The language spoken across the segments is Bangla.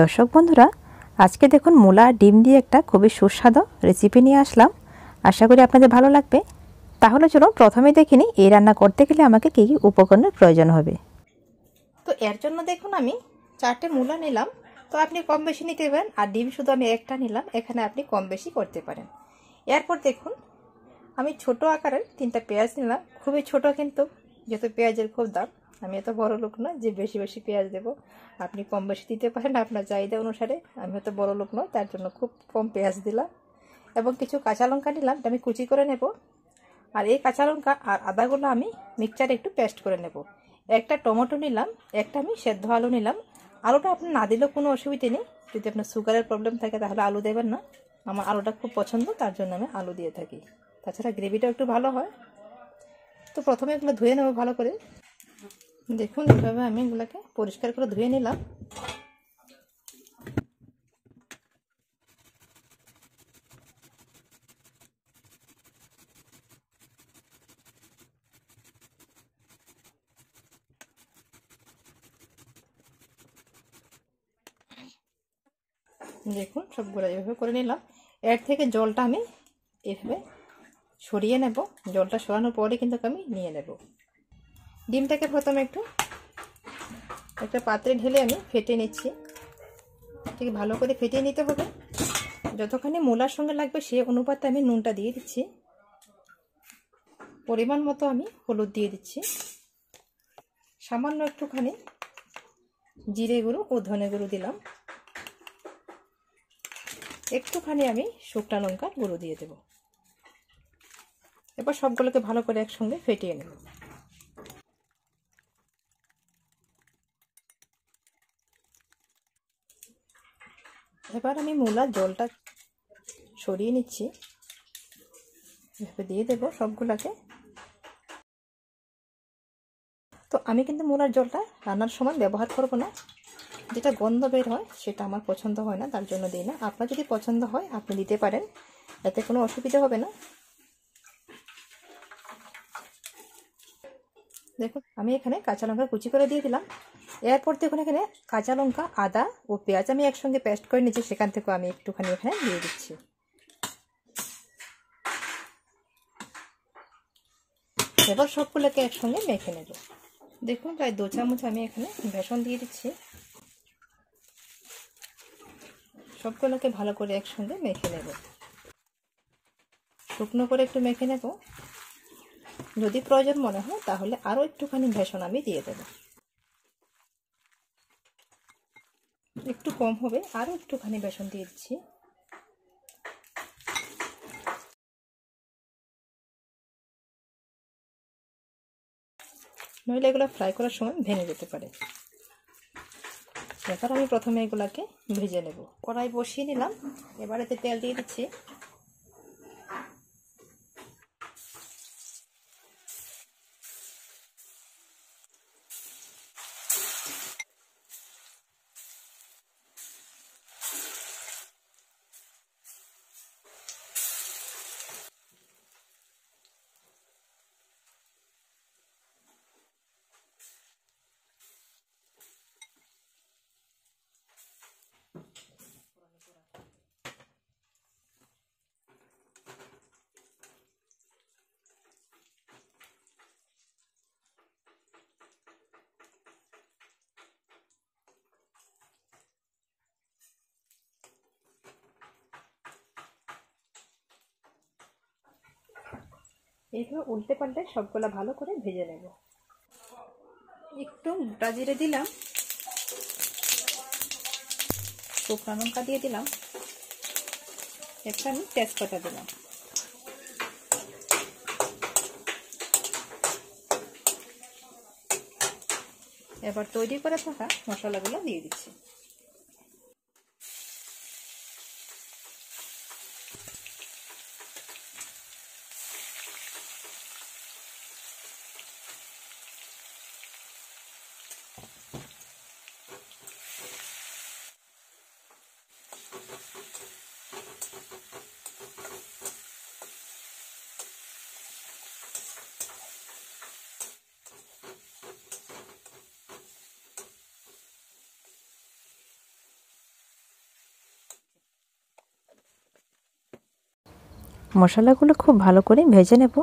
দর্শক বন্ধুরা আজকে দেখুন মূলা ডিম দিয়ে একটা খুবই সুস্বাদু রেসিপি নিয়ে আসলাম আশা করি আপনাদের ভালো লাগবে তাহলে চলুন প্রথমে দেখিনি এই রান্না করতে গেলে আমাকে কী কী উপকরণের প্রয়োজন হবে তো এর জন্য দেখুন আমি চারটে মূলা নিলাম তো আপনি কম বেশি নিতে পারেন আর ডিম শুধু আমি একটা নিলাম এখানে আপনি কম বেশি করতে পারেন এরপর দেখুন আমি ছোট আকারের তিনটা পেঁয়াজ নিলাম খুবই ছোট কিন্তু যেহেতু পেঁয়াজের খুব দাম আমি এত বড় লোক না যে বেশি বেশি পেঁয়াজ দেবো আপনি কম বেশি দিতে পারেন আপনার চাহিদা অনুসারে আমি হয়তো বড় লোক নয় তার জন্য খুব কম পেঁয়াজ দিলাম এবং কিছু কাঁচা লঙ্কা নিলাম আমি কুচি করে নেব আর এই কাঁচা লঙ্কা আর আদাগুলো আমি মিক্সচারে একটু পেস্ট করে নেব একটা টমেটো নিলাম একটা আমি সেদ্ধ আলু নিলাম আলুটা আপনি না দিলেও কোনো অসুবিধে নেই যদি আপনার সুগারের প্রবলেম থাকে তাহলে আলু দেবেন না আমার আলুটা খুব পছন্দ তার জন্য আমি আলু দিয়ে থাকি তাছাড়া গ্রেভিটাও একটু ভালো হয় তো প্রথমে এগুলো ধুয়ে নেবো ভালো করে দেখুন এভাবে আমি এগুলাকে পরিষ্কার করে ধুয়ে নিলাম দেখুন সবগুলো এভাবে করে নিলাম এর থেকে জলটা আমি এভাবে সরিয়ে নেব জলটা সরানোর পরে কিন্তু আমি নিয়ে নেব ডিমটাকে প্রথমে একটু একটা পাত্রে ঢেলে আমি ফেটে নিচ্ছি ঠিক ভালো করে ফেটিয়ে নিতে হবে যতখানি মূলার সঙ্গে লাগবে সে অনুপাতে আমি নুনটা দিয়ে দিচ্ছি পরিমাণ মতো আমি হলুদ দিয়ে দিচ্ছি সামান্য একটুখানি জিরে গুঁড়ো ও ধনে গুঁড়ো দিলাম একটুখানি আমি শুকনা লঙ্কার গুঁড়ো দিয়ে দেব এবার সবগুলোকে ভালো করে একসঙ্গে ফেটিয়ে নেব এবার আমি মূলার জলটা সরিয়ে নিচ্ছি এভাবে দিয়ে দেব সবগুলোকে তো আমি কিন্তু মূলার জলটা রান্নার সময় ব্যবহার করব না যেটা গন্ধ বের হয় সেটা আমার পছন্দ হয় না তার জন্য দিই না আপনার যদি পছন্দ হয় আপনি দিতে পারেন এতে কোনো অসুবিধা হবে না দেখুন আমি এখানে কাঁচা লঙ্কা কুচি করে দিয়ে দিলাম এরপর দেখুন এখানে কাঁচা লঙ্কা আদা ও পেঁয়াজ আমি একসঙ্গে পেস্ট করে নিয়েছি সেখান থেকেও আমি একটুখানি এখানে দিয়ে দিচ্ছি এবার সবগুলোকে একসঙ্গে মেখে নেব দেখুন প্রায় দু চামচ আমি এখানে বেসন দিয়ে দিচ্ছি সবগুলোকে ভালো করে একসঙ্গে মেখে নেব শুকনো করে একটু মেখে নেব যদি প্রয়োজন মনে হয় তাহলে আরও একটুখানি ভেষণ আমি দিয়ে দেব একটু কম হবে আরও একটুখানি বেসন দিয়ে দিচ্ছি নইলে এগুলো ফ্রাই করার সময় ভেঙে যেতে পারে এবার আমি প্রথমে এগুলাকে ভেজে নেব কড়াই বসিয়ে নিলাম এবার এতে তেল দিয়ে দিচ্ছি এইভাবে উল্টে পাল্টে সবগুলা ভালো করে ভেজে নেব একটু গোটা জিরে দিলাম শুকনো লঙ্কা দিয়ে দিলাম এরপর আমি তেজপাতা দিলাম এবার তৈরি করে থাকা মশলাগুলো দিয়ে দিচ্ছি মশলাগুলো খুব ভালো করে ভেজে নেব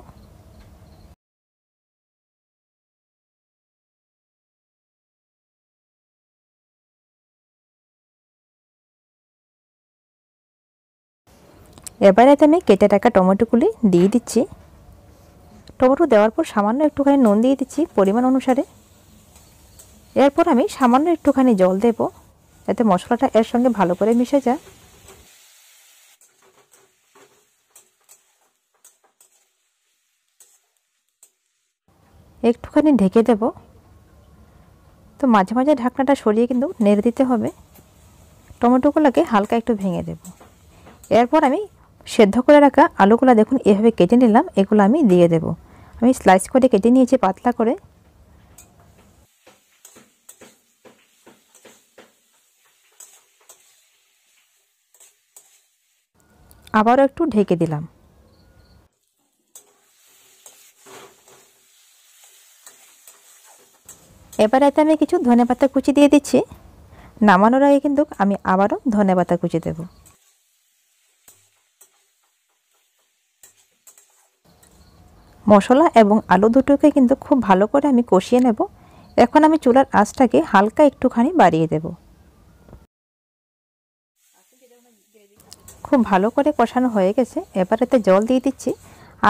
এবার এতে আমি কেটে টাকা টমেটোগুলি দিয়ে দিচ্ছি টমেটো দেওয়ার পর সামান্য একটুখানি নুন দিয়ে দিচ্ছি পরিমাণ অনুসারে এরপর আমি সামান্য একটুখানি জল দেব যাতে মশলাটা এর সঙ্গে ভালো করে মিশে যায় একটুখানি ঢেকে দেব তো মাঝে মাঝে ঢাকনাটা সরিয়ে কিন্তু নেড়ে দিতে হবে টমেটোগুলোকে হালকা একটু ভেঙে দেব এরপর আমি সেদ্ধ করে রাখা আলুগুলো দেখুন এভাবে কেটে নিলাম এগুলো আমি দিয়ে দেব আমি স্লাইস করে কেটে নিয়েছি পাতলা করে আবারও একটু ঢেকে দিলাম এবার এতে আমি কিছু ধনেপাতা কুচি দিয়ে দিচ্ছি নামানোর আগে কিন্তু আমি আবারও ধনেপাতা কুচি দেব মশলা এবং আলু দুটোকে কিন্তু খুব ভালো করে আমি কষিয়ে নেব এখন আমি চুলার আঁচটাকে হালকা একটুখানি বাড়িয়ে দেব খুব ভালো করে কষানো হয়ে গেছে এবার এতে জল দিয়ে দিচ্ছি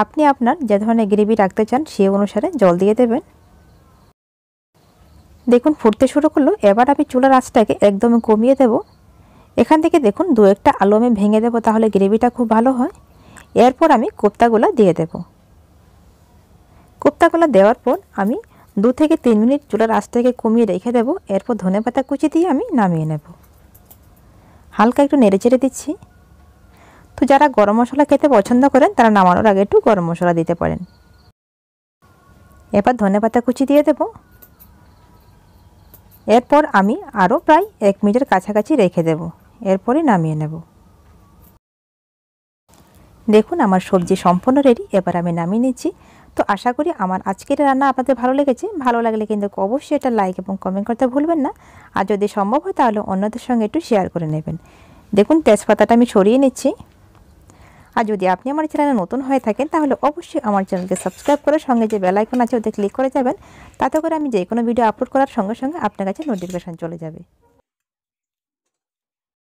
আপনি আপনার যে ধরনের গ্রেভি রাখতে চান সেই অনুসারে জল দিয়ে দেবেন দেখুন ফুটতে শুরু করলো এবার আমি চুলার আঁচটাকে একদমই কমিয়ে দেব এখান থেকে দেখুন দু একটা আলু আমি ভেঙে দেবো তাহলে গ্রেভিটা খুব ভালো হয় এরপর আমি কোপ্তাগুলো দিয়ে দেব কোপ্তাগুলো দেওয়ার পর আমি দু থেকে তিন মিনিট চুলার আঁচটাকে কমিয়ে রেখে দেব এরপর ধনে পাতা কুচি দিয়ে আমি নামিয়ে নেব হালকা একটু নেড়ে চেড়ে দিচ্ছি তো যারা গরম মশলা খেতে পছন্দ করেন তারা নামানোর আগে একটু গরম মশলা দিতে পারেন এবার ধনে পাতা কুচি দিয়ে দেবো এরপর আমি আরও প্রায় এক মিনিটের কাছাকাছি রেখে দেব এরপরে নামিয়ে নেব দেখুন আমার সবজি সম্পূর্ণ রেডি এবার আমি নামিয়ে নিচ্ছি তো আশা করি আমার আজকের রান্না আপনাদের ভালো লেগেছে ভালো লাগলে কিন্তু অবশ্যই এটা লাইক এবং কমেন্ট করতে ভুলবেন না আর যদি সম্ভব হয় তাহলে অন্যদের সঙ্গে একটু শেয়ার করে নেবেন দেখুন তেজপাতাটা আমি সরিয়ে নিচ্ছি আর যদি আপনি আমার চ্যানেলে নতুন হয়ে থাকেন তাহলে অবশ্যই আমার চ্যানেলকে সাবস্ক্রাইব করে সঙ্গে যে বেলাইকন আছে ওতে ক্লিক করে যাবেন তাতে করে আমি যে কোনো ভিডিও আপলোড করার সঙ্গে সঙ্গে আপনার কাছে নোটিফিকেশান চলে যাবে